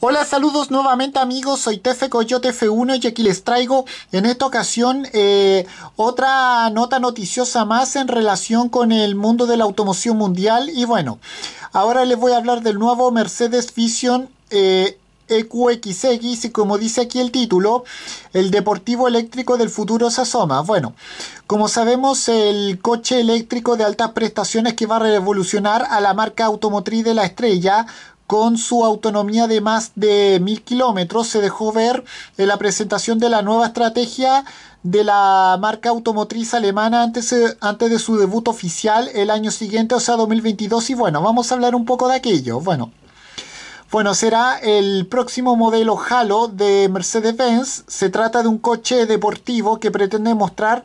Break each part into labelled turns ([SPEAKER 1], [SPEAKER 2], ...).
[SPEAKER 1] Hola, saludos nuevamente amigos, soy Tefe Coyote F1 y aquí les traigo en esta ocasión eh, otra nota noticiosa más en relación con el mundo de la automoción mundial y bueno, ahora les voy a hablar del nuevo Mercedes Vision EQXX eh, e y como dice aquí el título, el deportivo eléctrico del futuro se asoma. Bueno, como sabemos, el coche eléctrico de altas prestaciones que va a revolucionar a la marca automotriz de la estrella con su autonomía de más de mil kilómetros, se dejó ver en la presentación de la nueva estrategia de la marca automotriz alemana antes, eh, antes de su debut oficial el año siguiente, o sea 2022. Y bueno, vamos a hablar un poco de aquello. Bueno, bueno, será el próximo modelo Halo de Mercedes-Benz. Se trata de un coche deportivo que pretende mostrar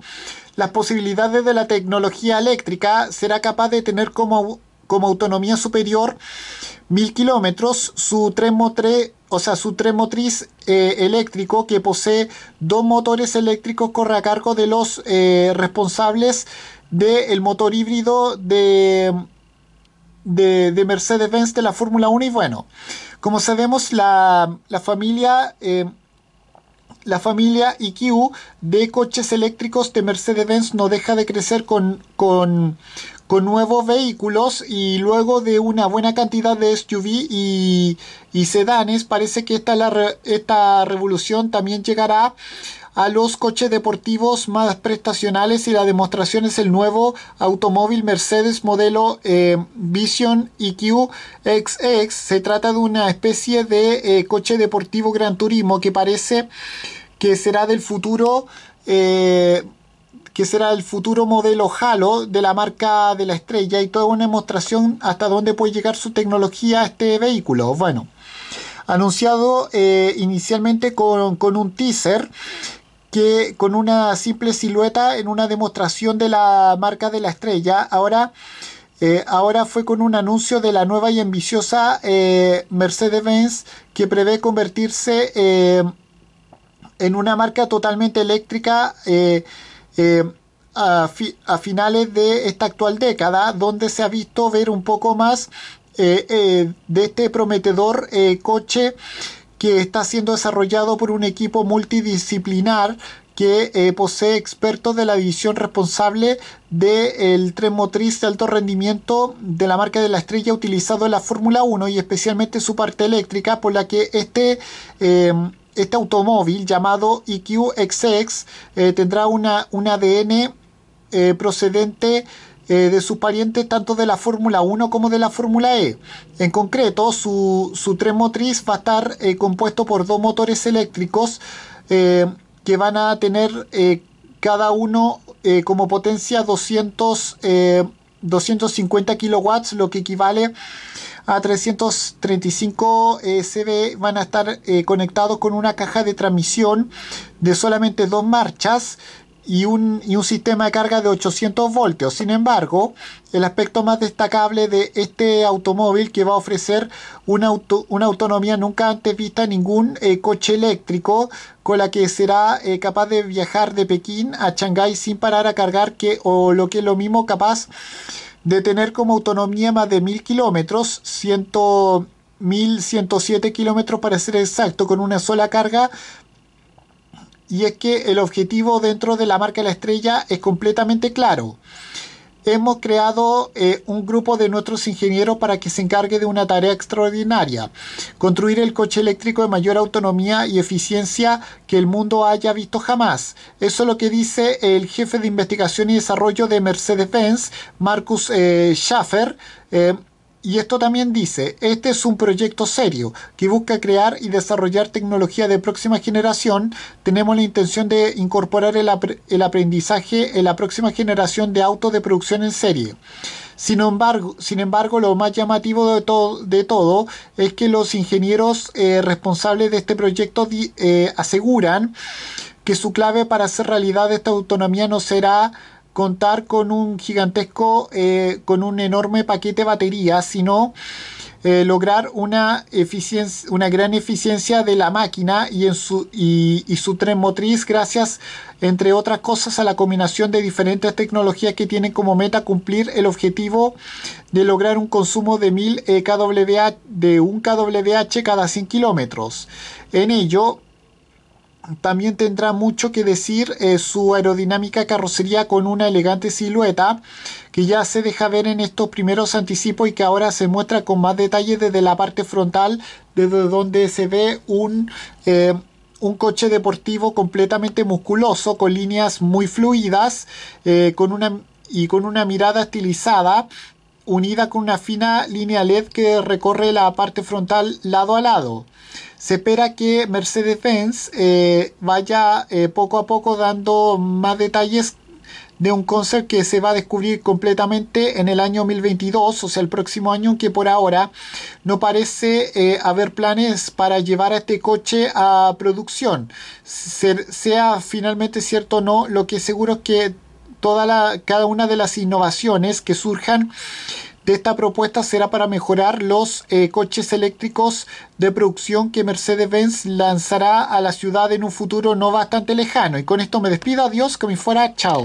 [SPEAKER 1] las posibilidades de la tecnología eléctrica. Será capaz de tener como como autonomía superior 1000 kilómetros, su tren o sea, su tren eh, eléctrico que posee dos motores eléctricos corre a cargo de los eh, responsables del motor híbrido de, de, Mercedes-Benz de la Fórmula 1 y bueno, como sabemos la, familia... la familia eh, IQ de coches eléctricos de Mercedes-Benz no deja de crecer con, con, con nuevos vehículos y luego de una buena cantidad de SUV y, sedanes, parece que esta, esta revolución también llegará a los coches deportivos más prestacionales y la demostración es el nuevo automóvil Mercedes modelo eh, Vision EQXX. Se trata de una especie de eh, coche deportivo gran turismo que parece que será del futuro. Eh, que será el futuro modelo Halo de la marca de la estrella y toda una demostración hasta dónde puede llegar su tecnología a este vehículo. Bueno, anunciado eh, inicialmente con, un teaser que con una simple silueta en una demostración de la marca de la estrella. Ahora, eh, ahora fue con un anuncio de la nueva y ambiciosa eh, Mercedes-Benz que prevé convertirse en una marca totalmente eléctrica eh, a, finales de esta actual década, donde se ha visto ver un poco más eh, eh, de este prometedor coche que está siendo desarrollado por un equipo multidisciplinar que posee expertos de la división responsable del tren motriz de alto rendimiento de la marca de la estrella utilizado en la Fórmula 1 y especialmente su parte eléctrica por la que este este automóvil llamado EQXX eh, tendrá una, un ADN eh, procedente eh, de sus parientes tanto de la Fórmula 1 como de la Fórmula E. En concreto, su, su, tren motriz va a estar compuesto por dos motores eléctricos que van a tener cada uno como potencia 200, 250 kilowatts, lo que equivale a 335 eh, sb van a estar eh, conectados con una caja de transmisión de solamente dos marchas y un, sistema de carga de 800 voltios. Sin embargo, el aspecto más destacable de este automóvil que va a ofrecer una, una autonomía nunca antes vista en ningún eh, coche eléctrico, con la que será capaz de viajar de Pekín a Shanghái sin parar a cargar, que, o lo que es lo mismo, capaz de tener como autonomía más de 1000 kilómetros, 1107 kilómetros para ser exacto, con una sola carga. Y es que el objetivo dentro de la marca la estrella es completamente claro hemos creado eh, un grupo de nuestros ingenieros para que se encargue de una tarea extraordinaria, construir el coche eléctrico de mayor autonomía y eficiencia que el mundo haya visto jamás. Eso es lo que dice el jefe de investigación y desarrollo de Mercedes-Benz, Marcus eh, Schaffer. Eh, y esto también dice, este es un proyecto serio que busca crear y desarrollar tecnología de próxima generación. Tenemos la intención de incorporar el, aprendizaje en la próxima generación de autos de producción en serie. Sin embargo, sin embargo lo más llamativo de, de todo es que los ingenieros eh, responsables de este proyecto eh, aseguran que su clave para hacer realidad esta autonomía no será contar con un gigantesco, eh, con un enorme paquete de baterías, sino eh, lograr una, eficiencia, una gran eficiencia de la máquina y, en su, y, su tren motriz gracias, entre otras cosas, a la combinación de diferentes tecnologías que tienen como meta cumplir el objetivo de lograr un consumo de 1000 eh, kWh, de 1 kWh cada 100 kilómetros. En ello, también tendrá mucho que decir eh, su aerodinámica carrocería con una elegante silueta que ya se deja ver en estos primeros anticipos y que ahora se muestra con más detalle desde la parte frontal, desde donde se ve un, eh, coche deportivo completamente musculoso, con líneas muy fluidas eh, con una, y con una mirada estilizada unida con una fina línea LED que recorre la parte frontal lado a lado. Se espera que Mercedes-Benz eh, vaya eh, poco a poco dando más detalles de un concepto que se va a descubrir completamente en el año 2022, o sea, el próximo año, que por ahora no parece eh, haber planes para llevar a este coche a producción. sea finalmente cierto o no, lo que seguro es que toda cada una de las innovaciones que surjan de esta propuesta será para mejorar los eh, coches eléctricos de producción que Mercedes-Benz lanzará a la ciudad en un futuro no bastante lejano. Y con esto me despido, adiós, que me fuera, chao.